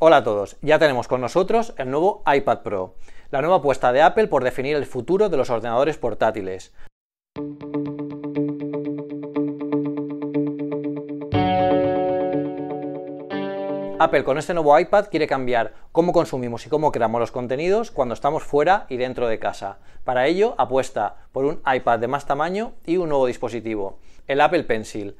Hola a todos, ya tenemos con nosotros el nuevo iPad Pro, la nueva apuesta de Apple por definir el futuro de los ordenadores portátiles. Apple con este nuevo iPad quiere cambiar cómo consumimos y cómo creamos los contenidos cuando estamos fuera y dentro de casa. Para ello apuesta por un iPad de más tamaño y un nuevo dispositivo, el Apple Pencil.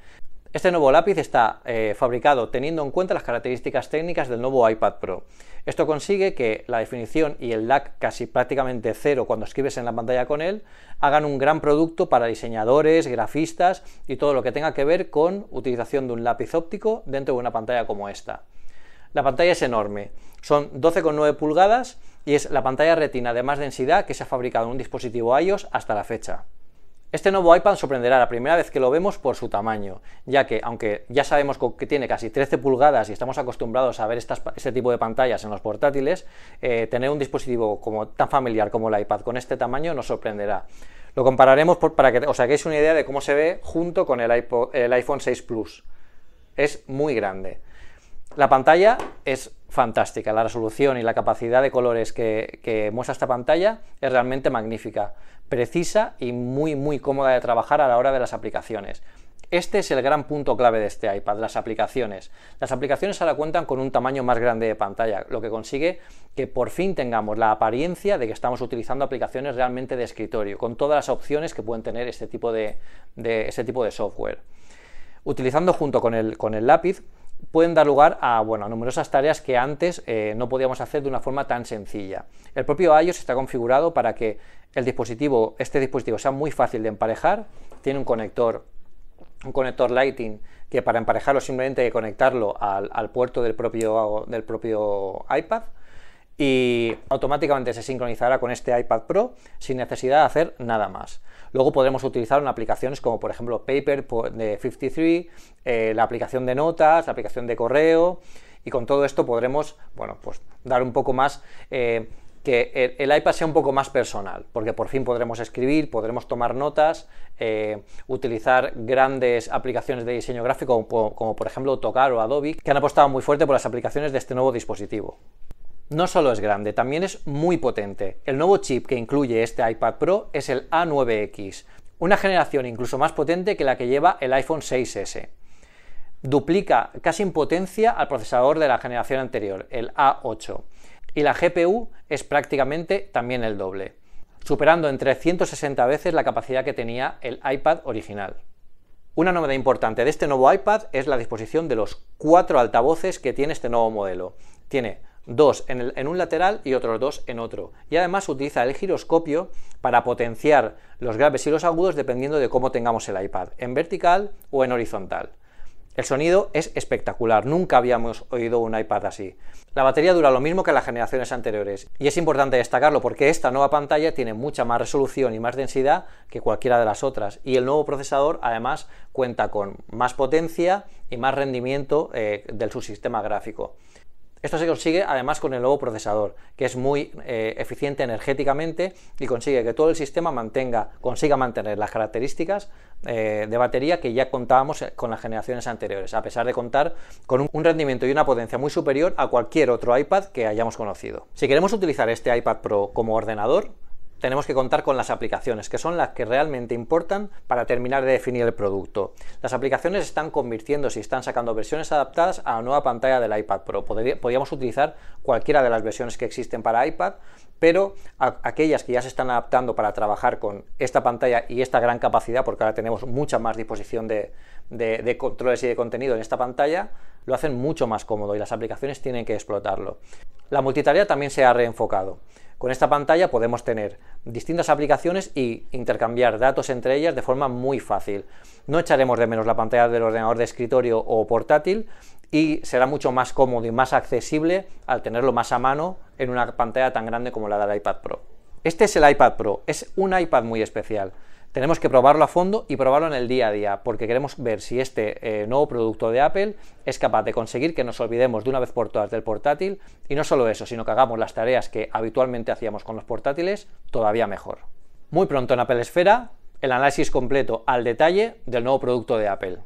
Este nuevo lápiz está eh, fabricado teniendo en cuenta las características técnicas del nuevo iPad Pro. Esto consigue que la definición y el lag casi prácticamente cero cuando escribes en la pantalla con él hagan un gran producto para diseñadores, grafistas y todo lo que tenga que ver con utilización de un lápiz óptico dentro de una pantalla como esta. La pantalla es enorme, son 12,9 pulgadas y es la pantalla retina de más densidad que se ha fabricado en un dispositivo iOS hasta la fecha. Este nuevo iPad sorprenderá la primera vez que lo vemos por su tamaño, ya que aunque ya sabemos que tiene casi 13 pulgadas y estamos acostumbrados a ver este tipo de pantallas en los portátiles, eh, tener un dispositivo como, tan familiar como el iPad con este tamaño nos sorprenderá. Lo compararemos para que os hagáis una idea de cómo se ve junto con el iPhone 6 Plus. Es muy grande. La pantalla es fantástica, la resolución y la capacidad de colores que, muestra esta pantalla es realmente magnífica, precisa y muy muy cómoda de trabajar a la hora de las aplicaciones. Este es el gran punto clave de este iPad, las aplicaciones. Las aplicaciones ahora cuentan con un tamaño más grande de pantalla, lo que consigue que por fin tengamos la apariencia de que estamos utilizando aplicaciones realmente de escritorio, con todas las opciones que pueden tener este tipo de, este tipo de software. Utilizando junto con el, con el lápiz, pueden dar lugar a, bueno, numerosas tareas que antes eh, no podíamos hacer de una forma tan sencilla. El propio iOS está configurado para que el dispositivo, este dispositivo sea muy fácil de emparejar, tiene un conector, un conector Lighting que para emparejarlo simplemente hay que conectarlo al, puerto del propio iPad y automáticamente se sincronizará con este iPad Pro sin necesidad de hacer nada más. Luego podremos utilizar en aplicaciones como por ejemplo Paper de 53, eh, la aplicación de notas, la aplicación de correo y con todo esto podremos pues dar un poco más... Eh, que el, iPad sea un poco más personal, porque por fin podremos escribir, podremos tomar notas, eh, utilizar grandes aplicaciones de diseño gráfico como, por ejemplo Tocar o Adobe, que han apostado muy fuerte por las aplicaciones de este nuevo dispositivo no solo es grande, también es muy potente. El nuevo chip que incluye este iPad Pro es el A9X, una generación incluso más potente que la que lleva el iPhone 6S. Duplica casi en potencia al procesador de la generación anterior, el A8, y la GPU es prácticamente también el doble, superando en 160 veces la capacidad que tenía el iPad original. Una novedad importante de este nuevo iPad es la disposición de los cuatro altavoces que tiene este nuevo modelo. Tiene dos en, un lateral y otros dos en otro. Y además utiliza el giroscopio para potenciar los graves y los agudos dependiendo de cómo tengamos el iPad, en vertical o en horizontal. El sonido es espectacular, nunca habíamos oído un iPad así. La batería dura lo mismo que las generaciones anteriores, y es importante destacarlo porque esta nueva pantalla tiene mucha más resolución y más densidad que cualquiera de las otras, y el nuevo procesador además cuenta con más potencia y más rendimiento eh, del subsistema gráfico. Esto se consigue además con el nuevo procesador, que es muy eh, eficiente energéticamente y consigue que todo el sistema mantenga, consiga mantener las características eh, de batería que ya contábamos eh, con las generaciones anteriores, a pesar de contar con un rendimiento y una potencia muy superior a cualquier otro iPad que hayamos conocido. Si queremos utilizar este iPad Pro como ordenador, tenemos que contar con las aplicaciones, que son las que realmente importan para terminar de definir el producto. Las aplicaciones están convirtiéndose y están sacando versiones adaptadas a la nueva pantalla del iPad Pro. Podríamos utilizar cualquiera de las versiones que existen para iPad, pero aquellas que ya se están adaptando para trabajar con esta pantalla y esta gran capacidad, porque ahora tenemos mucha más disposición de, de controles y de contenido en esta pantalla, lo hacen mucho más cómodo y las aplicaciones tienen que explotarlo. La multitarea también se ha reenfocado. Con esta pantalla podemos tener distintas aplicaciones y intercambiar datos entre ellas de forma muy fácil. No echaremos de menos la pantalla del ordenador de escritorio o portátil y será mucho más cómodo y más accesible al tenerlo más a mano en una pantalla tan grande como la del iPad Pro. Este es el iPad Pro, es un iPad muy especial tenemos que probarlo a fondo y probarlo en el día a día, porque queremos ver si este eh, nuevo producto de Apple es capaz de conseguir que nos olvidemos de una vez por todas del portátil y no solo eso, sino que hagamos las tareas que habitualmente hacíamos con los portátiles todavía mejor. Muy pronto en Apple Esfera, el análisis completo al detalle del nuevo producto de Apple.